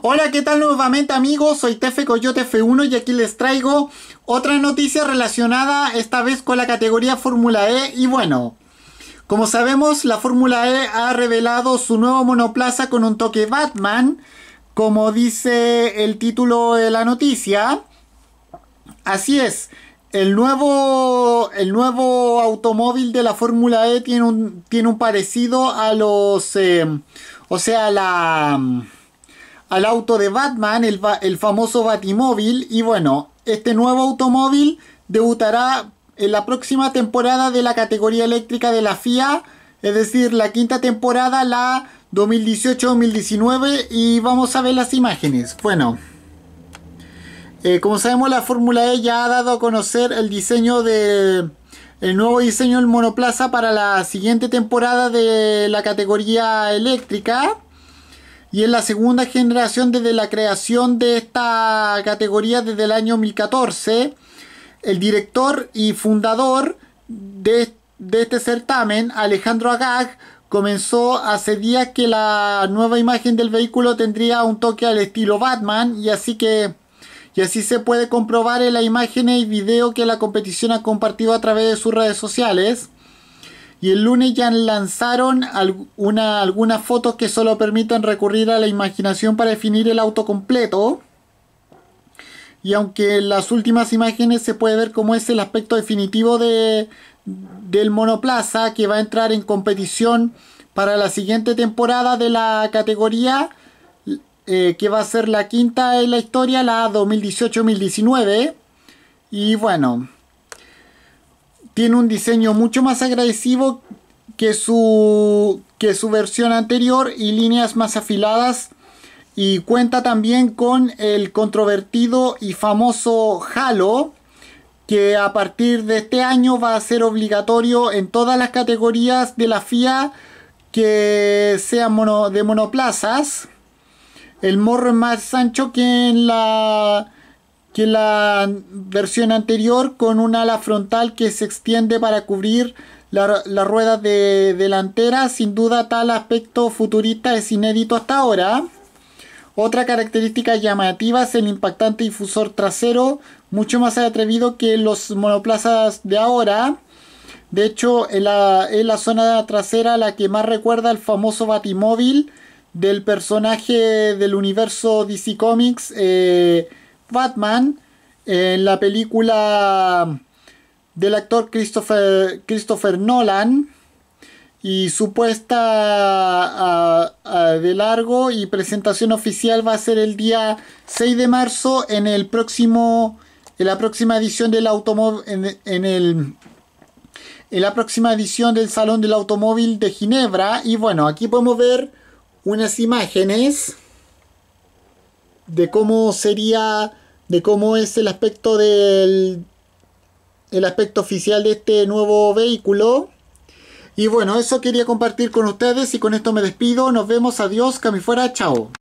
Hola, ¿qué tal nuevamente amigos? Soy Tefe Coyote F1 y aquí les traigo otra noticia relacionada esta vez con la categoría Fórmula E y bueno, como sabemos la Fórmula E ha revelado su nuevo monoplaza con un toque Batman, como dice el título de la noticia. Así es, el nuevo, el nuevo automóvil de la Fórmula E tiene un, tiene un parecido a los... Eh, o sea, la al auto de Batman, el, famoso Batimóvil. Y bueno, este nuevo automóvil debutará en la próxima temporada de la categoría eléctrica de la FIA, es decir, la quinta temporada, la 2018-2019, y vamos a ver las imágenes. Bueno, eh, como sabemos, la Fórmula E ya ha dado a conocer el diseño de. El nuevo diseño del monoplaza para la siguiente temporada de la categoría eléctrica y en la segunda generación desde la creación de esta categoría desde el año 2014. El director y fundador de, este certamen, Alejandro Agag, comenzó hace días que la nueva imagen del vehículo tendría un toque al estilo Batman y así que y así se puede comprobar en la imagen y video que la competición ha compartido a través de sus redes sociales y el lunes ya lanzaron alguna, algunas fotos que solo permiten recurrir a la imaginación para definir el auto completo. Y aunque en las últimas imágenes se puede ver cómo es el aspecto definitivo de, del monoplaza que va a entrar en competición para la siguiente temporada de la categoría, eh, que va a ser la quinta en la historia, la 2018-2019. Y bueno, tiene un diseño mucho más agresivo que su, que su versión anterior y líneas más afiladas. Y cuenta también con el controvertido y famoso Halo, que a partir de este año va a ser obligatorio en todas las categorías de la FIA que sean de monoplazas. El morro es más ancho que en la que la versión anterior con un ala frontal que se extiende para cubrir las la rueda de delantera. Sin duda tal aspecto futurista es inédito hasta ahora. Otra característica llamativa es el impactante difusor trasero, mucho más atrevido que los monoplazas de ahora. De hecho, es la, la zona trasera la que más recuerda al famoso Batimóvil del personaje del universo DC Comics. Eh, Batman en la película del actor Christopher, Christopher Nolan y su puesta de largo y presentación oficial va a ser el día 6 de marzo en el próximo la próxima edición del automóvil en, en la próxima edición del Salón del Automóvil de Ginebra y bueno, aquí podemos ver unas imágenes de cómo sería, de cómo es el aspecto del el aspecto oficial de este nuevo vehículo. Y bueno, eso quería compartir con ustedes y con esto me despido. Nos vemos, adiós, fuera. chao.